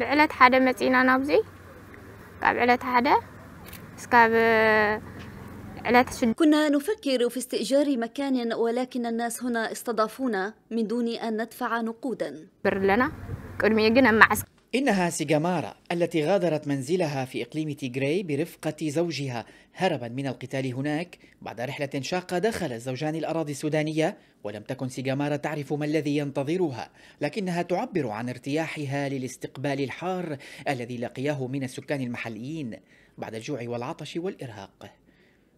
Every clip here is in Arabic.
ብዕለት ሓደ መፂና ናብዚ ካብ ዕለት ሓደ እስካብ كنا نفكر في استئجار مكان ولكن الناس هنا استضافونا من دون أن ندفع نقودا برلنا كل ما يجينا معسك إنها سيجامارا التي غادرت منزلها في إقليم تيغراي برفقة زوجها هربا من القتال هناك بعد رحلة شاقة دخل الزوجان الأراضي السودانية ولم تكن سيجامارا تعرف ما الذي ينتظرها لكنها تعبر عن ارتياحها للاستقبال الحار الذي لقياه من السكان المحليين بعد الجوع والعطش والإرهاق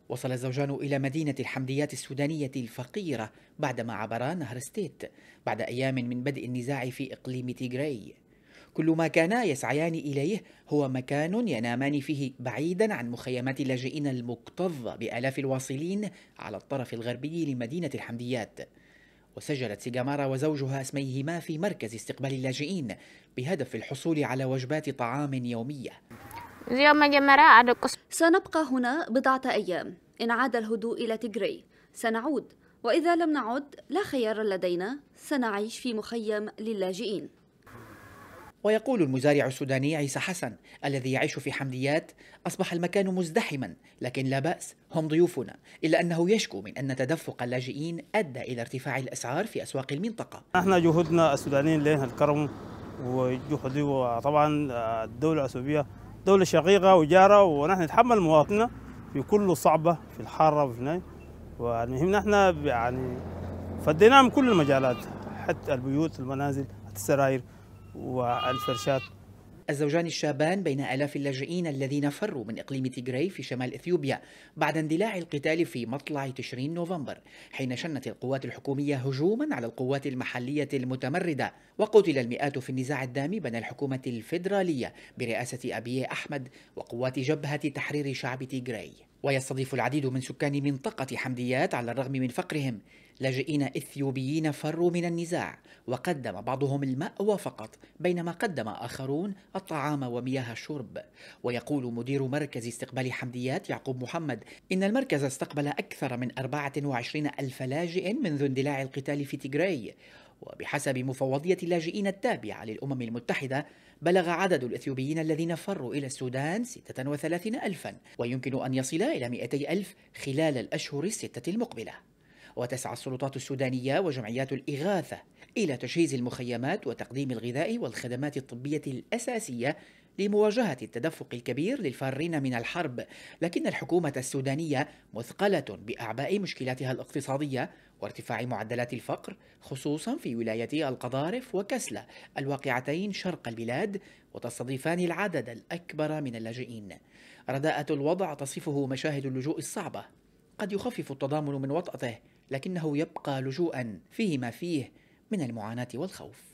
وصل الزوجان إلى مدينة الحمديات السودانية الفقيرة بعدما عبرا نهر ستيت بعد أيام من بدء النزاع في إقليم تيغراي كل ما كانا يسعيان إليه هو مكان ينامان فيه بعيدا عن مخيمات اللاجئين المكتظة بآلاف الواصلين على الطرف الغربي لمدينة الحمديات وسجلت سيجامارا وزوجها اسميهما في مركز استقبال اللاجئين بهدف الحصول على وجبات طعام يومية سنبقى هنا بضعة أيام إن عاد الهدوء إلى تجري سنعود وإذا لم نعد لا خيار لدينا سنعيش في مخيم للاجئين ويقول المزارع السوداني عيسى حسن الذي يعيش في حمديات أصبح المكان مزدحما لكن لا بأس هم ضيوفنا إلا أنه يشكو من أن تدفق اللاجئين أدى إلى ارتفاع الأسعار في أسواق المنطقة نحن جهودنا السودانيين لين الكرم وجهدي وطبعا الدولة الأثيوبية دولة شقيقة وجارة ونحن نتحمل مواطننا في كل صعبة في الحارة وفي الناي والمهم نحن يعني فديناهم كل المجالات حتى البيوت المنازل السراير والفرشات الزوجان الشابان بين آلاف اللاجئين الذين فروا من إقليم تيغراي في شمال إثيوبيا بعد اندلاع القتال في مطلع تشرين نوفمبر حين شنت القوات الحكومية هجوما على القوات المحلية المتمردة وقتل المئات في النزاع الدامي بين الحكومة الفيدرالية برئاسة أبي أحمد وقوات جبهة تحرير شعب تيغراي ويستضيف العديد من سكان منطقة حمديات على الرغم من فقرهم لاجئين إثيوبيين فروا من النزاع وقدم بعضهم المأوى فقط بينما قدم آخرون الطعام ومياه الشرب ويقول مدير مركز استقبال حمديات يعقوب محمد إن المركز استقبل أكثر من 24 ألف لاجئ منذ اندلاع القتال في تيغراي وبحسب مفوضية اللاجئين التابعة للأمم المتحدة بلغ عدد الإثيوبيين الذين فروا إلى السودان 36 ألفا ويمكن أن يصل إلى 200 ألف خلال الأشهر الستة المقبلة وتسعى السلطات السودانية وجمعيات الإغاثة إلى تجهيز المخيمات وتقديم الغذاء والخدمات الطبية الأساسية لمواجهة التدفق الكبير للفارين من الحرب، لكن الحكومة السودانية مثقلة بأعباء مشكلاتها الاقتصادية وارتفاع معدلات الفقر خصوصا في ولايتي القضارف وكسلة الواقعتين شرق البلاد وتستضيفان العدد الأكبر من اللاجئين. رداءة الوضع تصفه مشاهد اللجوء الصعبة. قد يخفف التضامن من وطأته، لكنه يبقى لجوءا فيه ما فيه من المعاناة والخوف.